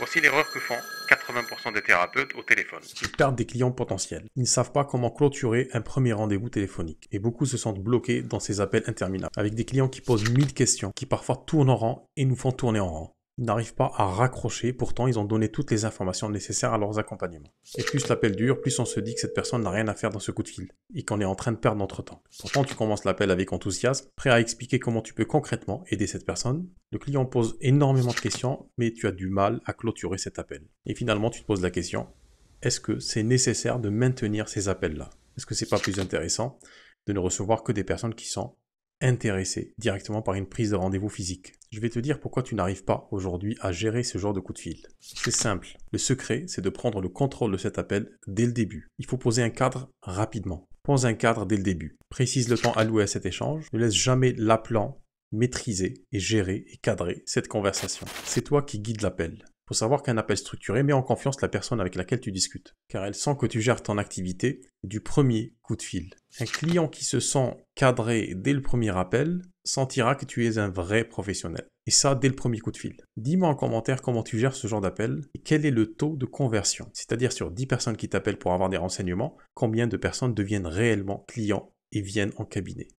Voici l'erreur que font 80% des thérapeutes au téléphone. Ils perdent des clients potentiels. Ils ne savent pas comment clôturer un premier rendez-vous téléphonique. Et beaucoup se sentent bloqués dans ces appels interminables. Avec des clients qui posent mille questions, qui parfois tournent en rang et nous font tourner en rang n'arrivent pas à raccrocher, pourtant ils ont donné toutes les informations nécessaires à leurs accompagnements. Et plus l'appel dure, plus on se dit que cette personne n'a rien à faire dans ce coup de fil, et qu'on est en train de perdre notre temps. Pourtant tu commences l'appel avec enthousiasme, prêt à expliquer comment tu peux concrètement aider cette personne. Le client pose énormément de questions, mais tu as du mal à clôturer cet appel. Et finalement tu te poses la question, est-ce que c'est nécessaire de maintenir ces appels-là Est-ce que c'est pas plus intéressant de ne recevoir que des personnes qui sont intéressé directement par une prise de rendez-vous physique. Je vais te dire pourquoi tu n'arrives pas aujourd'hui à gérer ce genre de coup de fil. C'est simple. Le secret, c'est de prendre le contrôle de cet appel dès le début. Il faut poser un cadre rapidement. Pose un cadre dès le début. Précise le temps alloué à cet échange. Ne laisse jamais l'appelant maîtriser et gérer et cadrer cette conversation. C'est toi qui guide l'appel faut savoir qu'un appel structuré met en confiance la personne avec laquelle tu discutes, car elle sent que tu gères ton activité du premier coup de fil. Un client qui se sent cadré dès le premier appel sentira que tu es un vrai professionnel. Et ça, dès le premier coup de fil. Dis-moi en commentaire comment tu gères ce genre d'appel et quel est le taux de conversion. C'est-à-dire sur 10 personnes qui t'appellent pour avoir des renseignements, combien de personnes deviennent réellement clients et viennent en cabinet.